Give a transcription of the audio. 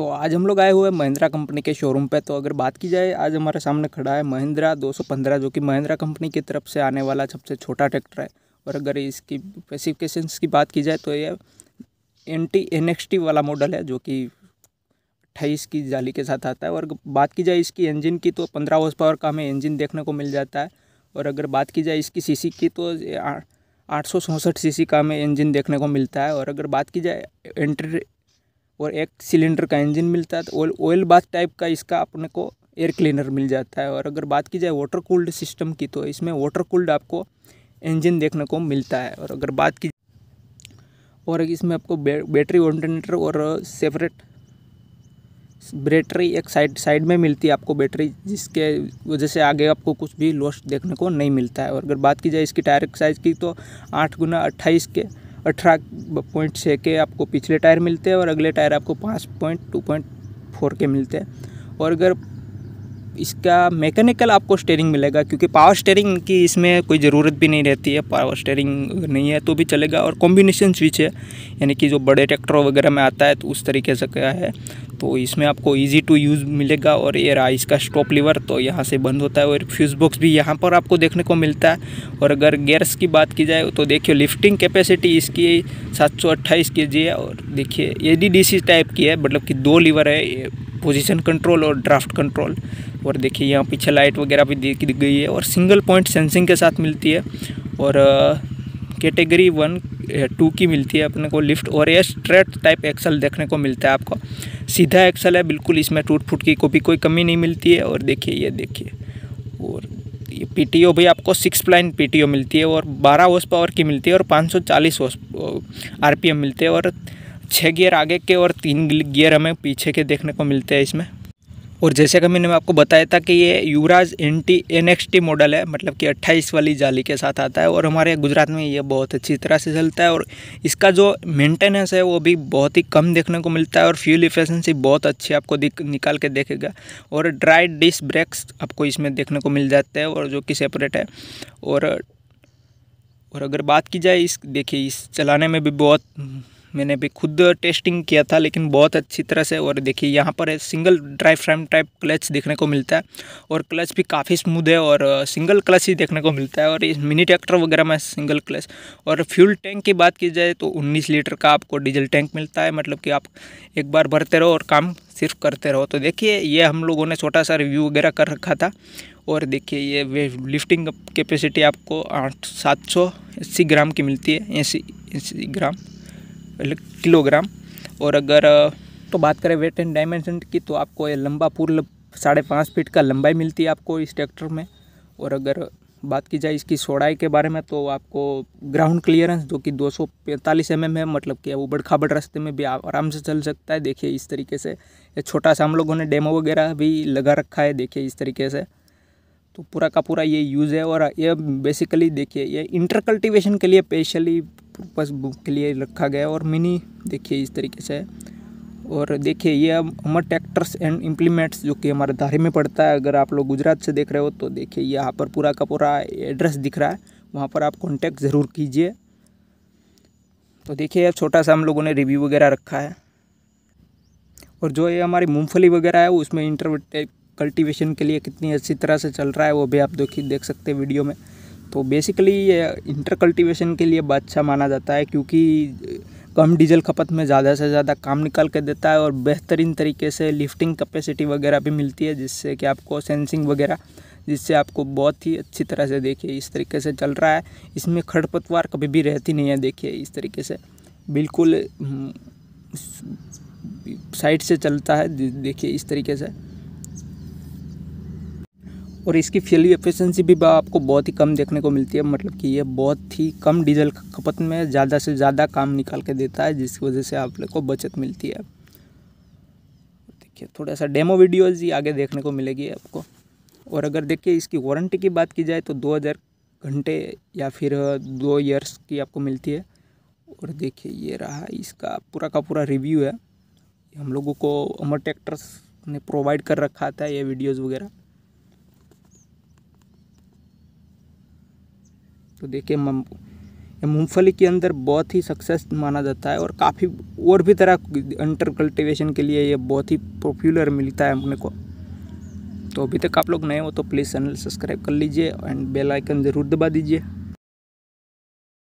तो आज हम लोग आए हुए हैं महिंद्रा कंपनी के शोरूम पे तो अगर बात की जाए आज हमारे सामने खड़ा है महिंद्रा 215 जो कि महिंद्रा कंपनी की तरफ से आने वाला सबसे छोटा ट्रैक्टर है और अगर इसकी स्पेसिफिकेशंस की बात की जाए तो ये एन टी एन टी वाला मॉडल है जो कि अट्ठाईस की जाली के साथ आता है और बात की जाए इसकी इंजिन की तो पंद्रह हॉर्स पावर का हमें इंजन देखने को मिल जाता है और अगर बात की जाए इसकी सी की तो आठ सौ चौंसठ सीसी का हमें इंजन देखने को मिलता है और अगर बात की जाए एंट्री और एक सिलेंडर का इंजन मिलता है तो ऑयल ऑयल बाथ टाइप का इसका अपने को एयर क्लीनर मिल जाता है और अगर बात की जाए वाटर कूल्ड सिस्टम की तो इसमें वाटर कूल्ड आपको इंजन देखने को मिलता है और अगर बात की और इसमें आपको बे, बैटरी ऑल्टरनेटर और सेपरेट बैटरी एक साइड साइड में मिलती है आपको बैटरी जिसके वजह से आगे आपको कुछ भी लॉस देखने को नहीं मिलता है और अगर बात की जाए इसकी टायर साइज़ की तो आठ गुना अट्ठाईस के अठारह पॉइंट छः के आपको पिछले टायर मिलते हैं और अगले टायर आपको पाँच पॉइंट टू पॉइंट फोर के मिलते हैं और अगर इसका मैकेनिकल आपको स्टेयरिंग मिलेगा क्योंकि पावर स्टेयरिंग की इसमें कोई ज़रूरत भी नहीं रहती है पावर स्टेयरिंग नहीं है तो भी चलेगा और कॉम्बिनेशन स्विच है यानी कि जो बड़े ट्रैक्टरों वगैरह में आता है तो उस तरीके से क्या है तो इसमें आपको ईजी टू यूज़ मिलेगा और ये रहा इसका स्टॉप लीवर तो यहाँ से बंद होता है और फ्यूज़ बॉक्स भी यहाँ पर आपको देखने को मिलता है और अगर गेयर्स की बात की जाए तो देखिए लिफ्टिंग कैपेसिटी इसकी 728 जी है और देखिए ये डी डी सी टाइप की है मतलब कि दो लीवर है पोजीशन कंट्रोल और ड्राफ्ट कंट्रोल और देखिए यहाँ पीछे लाइट वगैरह भी दिख गई है और सिंगल पॉइंट सेंसिंग के साथ मिलती है और कैटेगरी वन टू की मिलती है अपने को लिफ्ट और ये स्ट्रेट टाइप एक्सल देखने को मिलता है आपको सीधा एक्सल है बिल्कुल इसमें टूट फूट की को भी कोई कमी नहीं मिलती है और देखिए ये देखिए और ये पीटीओ भी आपको सिक्स प्लाइन पीटीओ मिलती है और बारह वोस पावर की मिलती है और पाँच सौ चालीस हॉर्स आरपीएम मिलते हैं और छः गियर आगे के और तीन गियर हमें पीछे के देखने को मिलते हैं इसमें और जैसे कि मैंने आपको बताया था कि ये Yuvraj N T N X T model है मतलब कि 28 वाली जाली के साथ आता है और हमारे गुजरात में ये बहुत अच्छी तरह से चलता है और इसका जो मेंटेनेंस है वो भी बहुत ही कम देखने को मिलता है और फ्यूल इफिशेंसी बहुत अच्छी आपको निकाल के देखेगा और ड्राई डिस्क ब्रेक्स आपको इसमें देखने को मिल जाते हैं और जो कि सेपरेट है और और अगर बात की जाए इस देखिए इस चलाने में भी बहुत मैंने भी खुद टेस्टिंग किया था लेकिन बहुत अच्छी तरह से और देखिए यहाँ पर single drive frame type clutch देखने को मिलता है और क्लच भी काफ़ी स्मूद है और सिंगल क्लच ही देखने को मिलता है और इस मिनी ट्रैक्टर वगैरह में सिंगल क्लच और फ्यूल टैंक की बात की जाए तो उन्नीस लीटर का आपको डीजल टैंक मिलता है मतलब कि आप एक बार भरते रहो और काम सिर्फ करते रहो तो देखिए ये हम लोगों ने छोटा सा रिव्यू वगैरह कर रखा था और देखिए ये वे लिफ्टिंग कैपेसिटी आपको आठ सात सौ अस्सी ग्राम की मिलती है ऐसी अस्सी ग्राम किलोग्राम और अगर तो बात करें वेट एंड डायमेंशन की तो आपको ये लंबा पूर्व साढ़े पाँच फीट का लंबाई मिलती है आपको इस ट्रैक्टर में और अगर बात की जाए इसकी सोडाई के बारे में तो आपको ग्राउंड क्लियरेंस जो कि 245 सौ mm है मतलब कि वो बड़खा खाबड़ रास्ते में भी आराम से चल सकता है देखिए इस तरीके से छोटा सा हम लोगों ने डेमो वगैरह भी लगा रखा है देखिए इस तरीके से तो पूरा का पूरा ये यूज़ है और ये बेसिकली देखिए ये इंटर कल्टिवेशन के लिए स्पेशली पर्पज़ बुक के लिए रखा गया और मिनी देखिए इस तरीके से और देखिए ये अब अमर ट्रैक्टर्स एंड इम्प्लीमेंट्स जो कि हमारे धारे में पड़ता है अगर आप लोग गुजरात से देख रहे हो तो देखिए यहाँ पर पूरा का पूरा एड्रेस दिख रहा है वहाँ पर आप कॉन्टैक्ट ज़रूर कीजिए तो देखिए यार छोटा सा हम लोगों ने रिव्यू वगैरह रखा है और जो ये हमारी मूँगफली वगैरह है उसमें इंटरवेट कल्टीवेशन के लिए कितनी अच्छी तरह से चल रहा है वो भी आप देखिए देख सकते हैं वीडियो में तो बेसिकली ये इंटर कल्टिवेशन के लिए बादशाह माना जाता है क्योंकि कम डीजल खपत में ज़्यादा से ज़्यादा काम निकाल के देता है और बेहतरीन तरीके से लिफ्टिंग कैपेसिटी वगैरह भी मिलती है जिससे कि आपको सेंसिंग वगैरह जिससे आपको बहुत ही अच्छी तरह से देखिए इस तरीके से चल रहा है इसमें खड़पतवार कभी भी रहती नहीं है देखिए इस तरीके से बिल्कुल हम्म, साइड से चलता है देखिए इस तरीके से और इसकी फ्यूल एफिशिएंसी भी आपको बहुत ही कम देखने को मिलती है मतलब कि ये बहुत ही कम डीजल खपत में ज़्यादा से ज़्यादा काम निकाल के देता है जिसकी वजह से आप लोग को बचत मिलती है देखिए थोड़ा सा डेमो वीडियोज़ ही आगे देखने को मिलेगी आपको और अगर देखिए इसकी वारंटी की बात की जाए तो दो घंटे या फिर दो ईयर्स की आपको मिलती है और देखिए ये रहा इसका पूरा का पूरा रिव्यू है हम लोगों को अमर ट्रैक्टर्स ने प्रोवाइड कर रखा था ये वीडियोज़ वगैरह तो देखिए ये मूँगफली के अंदर बहुत ही सक्सेस माना जाता है और काफ़ी और भी तरह अंटर कल्टिवेशन के लिए ये बहुत ही पॉपुलर मिलता है अपने को तो अभी तक आप लोग नए हो तो प्लीज़ चैनल सब्सक्राइब कर लीजिए एंड बेल आइकन ज़रूर दबा दीजिए